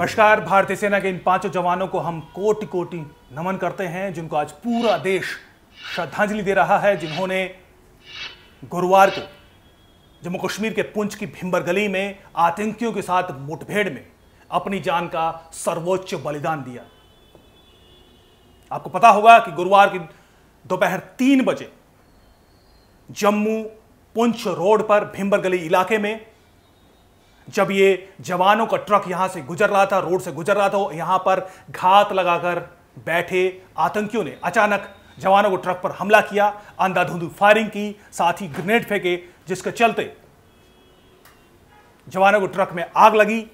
नमस्कार भारतीय सेना के इन पांचों जवानों को हम कोटि कोटि नमन करते हैं जिनको आज पूरा देश श्रद्धांजलि दे रहा है जिन्होंने गुरुवार को जम्मू कश्मीर के पुंछ की भिम्बर गली में आतंकियों के साथ मुठभेड़ में अपनी जान का सर्वोच्च बलिदान दिया आपको पता होगा कि गुरुवार की दोपहर तीन बजे जम्मू पुंछ रोड पर भिम्बर गली इलाके में जब ये जवानों का ट्रक यहां से गुजर रहा था रोड से गुजर रहा था यहां पर घात लगाकर बैठे आतंकियों ने अचानक जवानों को ट्रक पर हमला किया अंधाधुंध फायरिंग की साथ ही ग्रेनेड फेंके जिसके चलते जवानों को ट्रक में आग लगी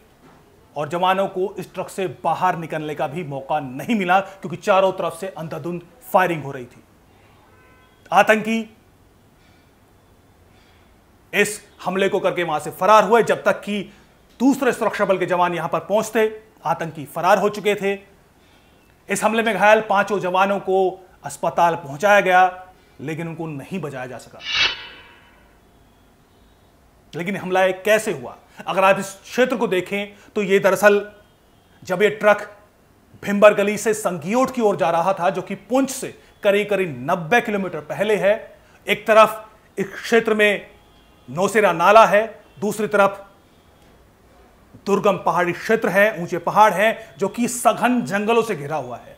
और जवानों को इस ट्रक से बाहर निकलने का भी मौका नहीं मिला क्योंकि चारों तरफ से अंधाधुंध फायरिंग हो रही थी आतंकी इस हमले को करके वहां से फरार हुए जब तक कि दूसरे सुरक्षा बल के जवान यहां पर पहुंचते आतंकी फरार हो चुके थे इस हमले में घायल पांचों जवानों को अस्पताल पहुंचाया गया लेकिन उनको नहीं बचाया जा सका लेकिन हमला एक कैसे हुआ अगर आप इस क्षेत्र को देखें तो यह दरअसल जब यह ट्रक भिम्बर गली से संगीओट की ओर जा रहा था जो कि पुंछ से करीब करीब 90 किलोमीटर पहले है एक तरफ इस क्षेत्र में नौसेरा नाला है दूसरी तरफ दुर्गम पहाड़ी क्षेत्र है ऊंचे पहाड़ हैं जो कि सघन जंगलों से घिरा हुआ है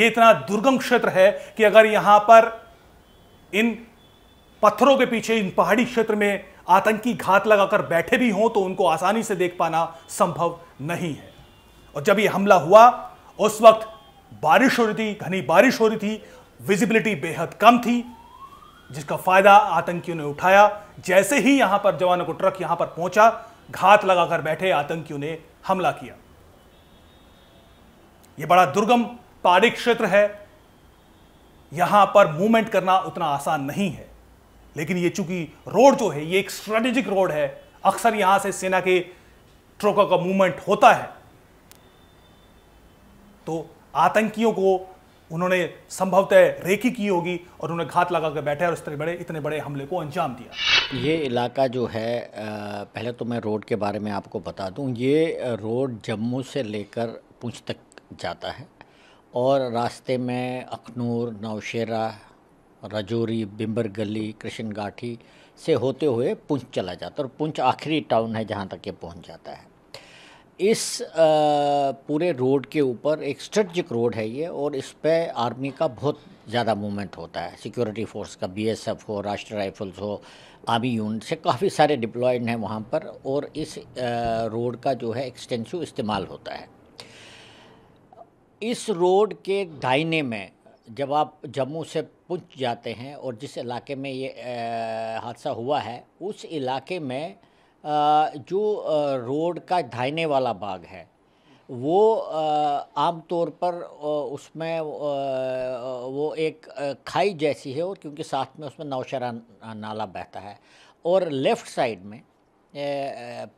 यह इतना दुर्गम क्षेत्र है कि अगर यहां पर इन पत्थरों के पीछे इन पहाड़ी क्षेत्र में आतंकी घात लगाकर बैठे भी हों तो उनको आसानी से देख पाना संभव नहीं है और जब यह हमला हुआ उस वक्त बारिश हो रही थी घनी बारिश हो रही थी विजिबिलिटी बेहद कम थी जिसका फायदा आतंकियों ने उठाया जैसे ही यहां पर जवानों को ट्रक यहां पर पहुंचा घात लगाकर बैठे आतंकियों ने हमला किया यह बड़ा दुर्गम पहाड़ी क्षेत्र है यहां पर मूवमेंट करना उतना आसान नहीं है लेकिन ये चूंकि रोड जो है ये एक स्ट्रेटेजिक रोड है अक्सर यहां से सेना के ट्रकों का मूवमेंट होता है तो आतंकियों को उन्होंने संभवतः रेकी की होगी और उन्हें घात लगा कर बैठे और इस तरह बड़े इतने बड़े हमले को अंजाम दिया ये इलाका जो है पहले तो मैं रोड के बारे में आपको बता दूं ये रोड जम्मू से लेकर पूछ तक जाता है और रास्ते में अखनूर नौशेरा रजौरी बिम्बर गली कृष्ण गाठी से होते हुए पुंछ चला जाता है और पुंछ आखिरी टाउन है जहाँ तक ये पहुँच जाता है इस पूरे रोड के ऊपर एक स्ट्रेटजिक रोड है ये और इस पर आर्मी का बहुत ज़्यादा मूवमेंट होता है सिक्योरिटी फोर्स का बीएसएफ हो राष्ट्रीय राइफल्स हो आर्मी यूनिट से काफ़ी सारे डिप्लॉयड हैं वहाँ पर और इस रोड का जो है एक्सटेंसिव इस्तेमाल होता है इस रोड के दाइने में जब आप जम्मू से पुंछ जाते हैं और जिस इलाके में ये हादसा हुआ है उस इलाके में जो रोड का धाइने वाला भाग है वो आमतौर पर उसमें वो एक खाई जैसी है और क्योंकि साथ में उसमें नौशरा नाला बहता है और लेफ़्ट साइड में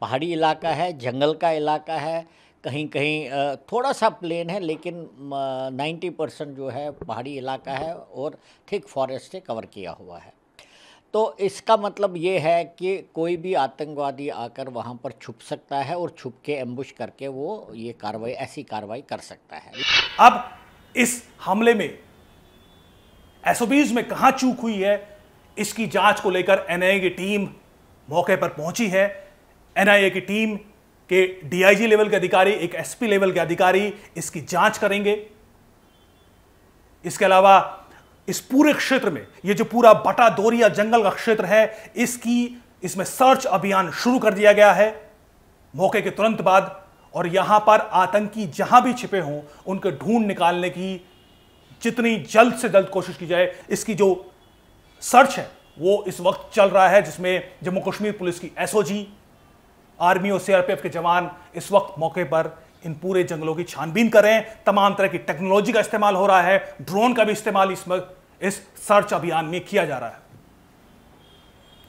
पहाड़ी इलाका है जंगल का इलाका है कहीं कहीं थोड़ा सा प्लेन है लेकिन 90 परसेंट जो है पहाड़ी इलाका है और थिक फॉरेस्ट से कवर किया हुआ है तो इसका मतलब ये है कि कोई भी आतंकवादी आकर वहाँ पर छुप सकता है और छुप के एम्बुश करके वो ये कार्रवाई ऐसी कार्रवाई कर सकता है अब इस हमले में एसओबीज में कहाँ चूक हुई है इसकी जांच को लेकर एनआईए की टीम मौके पर पहुंची है एनआईए की टीम के डीआईजी लेवल के अधिकारी एक एसपी लेवल के अधिकारी इसकी जांच करेंगे इसके अलावा इस पूरे क्षेत्र में ये जो पूरा बटा दोरिया जंगल का क्षेत्र है इसकी इसमें सर्च अभियान शुरू कर दिया गया है मौके के तुरंत बाद और यहां पर आतंकी जहां भी छिपे हों उनके ढूंढ निकालने की जितनी जल्द से जल्द कोशिश की जाए इसकी जो सर्च है वो इस वक्त चल रहा है जिसमें जम्मू कश्मीर पुलिस की एसओजी आर्मी और सीआरपीएफ के जवान इस वक्त मौके पर इन पूरे जंगलों की छानबीन कर रहे हैं तमाम तरह की टेक्नोलॉजी का इस्तेमाल हो रहा है ड्रोन का भी इस्तेमाल इसमें इस सर्च अभियान में किया जा रहा है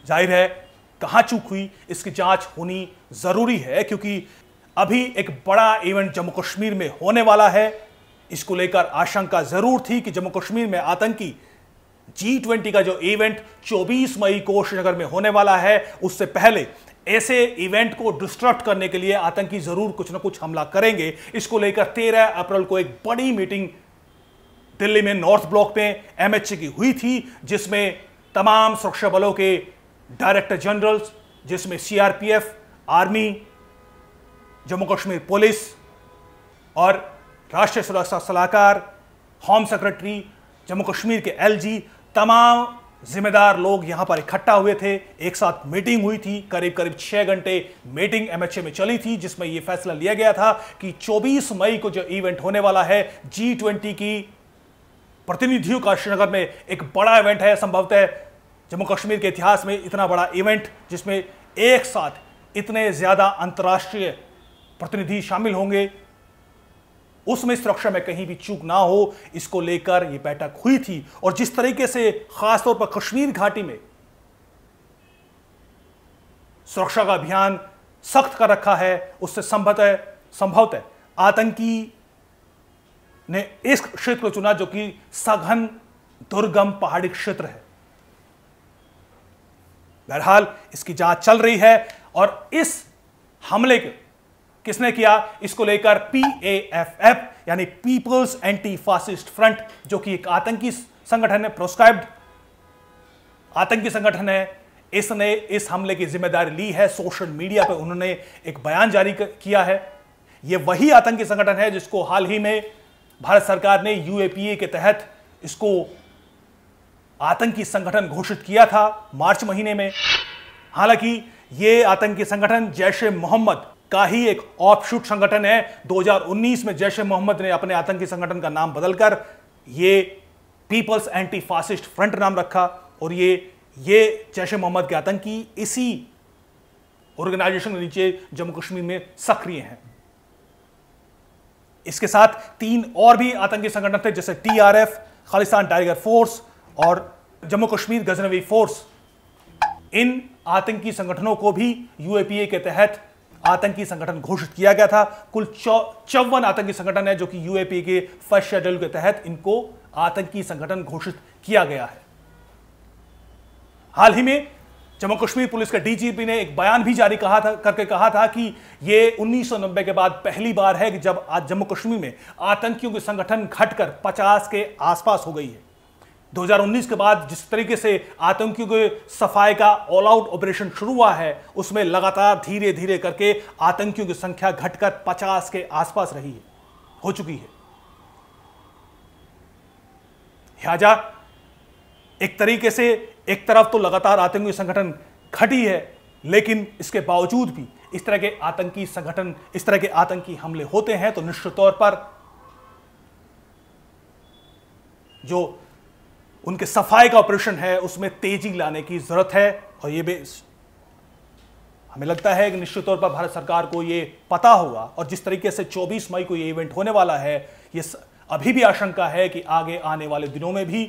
जाहिर है कहां चूक हुई इसकी जांच होनी जरूरी है क्योंकि अभी एक बड़ा इवेंट जम्मू कश्मीर में होने वाला है इसको लेकर आशंका जरूर थी कि जम्मू कश्मीर में आतंकी जी ट्वेंटी का जो इवेंट 24 मई को श्रीनगर में होने वाला है उससे पहले ऐसे इवेंट को डिस्टर्ब करने के लिए आतंकी जरूर कुछ ना कुछ हमला करेंगे इसको लेकर 13 अप्रैल को एक बड़ी मीटिंग दिल्ली में नॉर्थ ब्लॉक में एमएचए की हुई थी जिसमें तमाम सुरक्षा बलों के डायरेक्टर जनरल्स जिसमें CRPF army Jammu Kashmir police और राष्ट्रीय सुरक्षा सलाहकार होम सेक्रेटरी जम्मू कश्मीर के एलजी तमाम जिम्मेदार लोग यहां पर इकट्ठा हुए थे एक साथ मीटिंग हुई थी करीब करीब छह घंटे मीटिंग एमएचए में चली थी जिसमें यह फैसला लिया गया था कि 24 मई को जो इवेंट होने वाला है जी ट्वेंटी की प्रतिनिधियों का श्रीनगर में एक बड़ा इवेंट है संभवतः जम्मू कश्मीर के इतिहास में इतना बड़ा इवेंट जिसमें एक साथ इतने ज़्यादा अंतर्राष्ट्रीय प्रतिनिधि शामिल होंगे उसमें सुरक्षा में कहीं भी चूक ना हो इसको लेकर यह बैठक हुई थी और जिस तरीके से खासतौर पर कश्मीर घाटी में सुरक्षा का अभियान सख्त कर रखा है उससे संभवतः संभवतः आतंकी ने इस क्षेत्र को चुना जो कि सघन दुर्गम पहाड़ी क्षेत्र है बहरहाल इसकी जांच चल रही है और इस हमले के किसने किया इसको लेकर पीएएफएफ यानी पीपल्स एंटी फासिस्ट फ्रंट जो कि एक आतंकी संगठन है प्रोस्क्राइब्ड आतंकी संगठन है इसने इस हमले की जिम्मेदारी ली है सोशल मीडिया पर उन्होंने एक बयान जारी किया है यह वही आतंकी संगठन है जिसको हाल ही में भारत सरकार ने यूएपीए के तहत इसको आतंकी संगठन घोषित किया था मार्च महीने में हालांकि ये आतंकी संगठन जैश ए मोहम्मद का ही एक ऑफशूट संगठन है 2019 में जैश ए मोहम्मद ने अपने आतंकी संगठन का नाम बदलकर ये पीपल्स एंटी फासिस्ट फ्रंट नाम रखा और ये ये जैश ए मोहम्मद के आतंकी इसी ऑर्गेनाइजेशन के नीचे जम्मू कश्मीर में सक्रिय हैं इसके साथ तीन और भी आतंकी संगठन थे जैसे टीआरएफ, खालिस्तान टाइगर फोर्स और जम्मू कश्मीर गजनवी फोर्स इन आतंकी संगठनों को भी यूएपीए के तहत आतंकी संगठन घोषित किया गया था कुल चौवन आतंकी संगठन है जो कि यूएपीए के फर्स्ट शेड्यूल के तहत इनको आतंकी संगठन घोषित किया गया है हाल ही में जम्मू कश्मीर पुलिस के डीजीपी ने एक बयान भी जारी कहा था करके कहा था कि ये उन्नीस के बाद पहली बार है कि जब आज जम्मू कश्मीर में आतंकियों के संगठन घटकर 50 के आसपास हो गई है 2019 के बाद जिस तरीके से आतंकियों के सफाई का ऑल आउट ऑपरेशन शुरू हुआ है उसमें लगातार धीरे धीरे करके आतंकियों की संख्या घटकर पचास के आसपास रही है हो चुकी है लिहाजा एक तरीके से एक तरफ तो लगातार आतंकी संगठन घटी है लेकिन इसके बावजूद भी इस तरह के आतंकी संगठन इस तरह के आतंकी हमले होते हैं तो निश्चित तौर पर जो उनके सफाई का ऑपरेशन है उसमें तेजी लाने की जरूरत है और यह भी हमें लगता है कि निश्चित तौर पर भारत सरकार को यह पता होगा और जिस तरीके से 24 मई को यह इवेंट होने वाला है यह अभी भी आशंका है कि आगे आने वाले दिनों में भी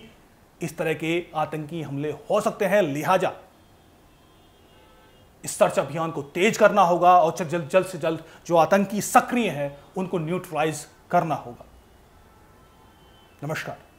इस तरह के आतंकी हमले हो सकते हैं लिहाजा इस सर्च अभियान को तेज करना होगा और जल्द जल से जल्द जो आतंकी सक्रिय हैं उनको न्यूट्रलाइज करना होगा नमस्कार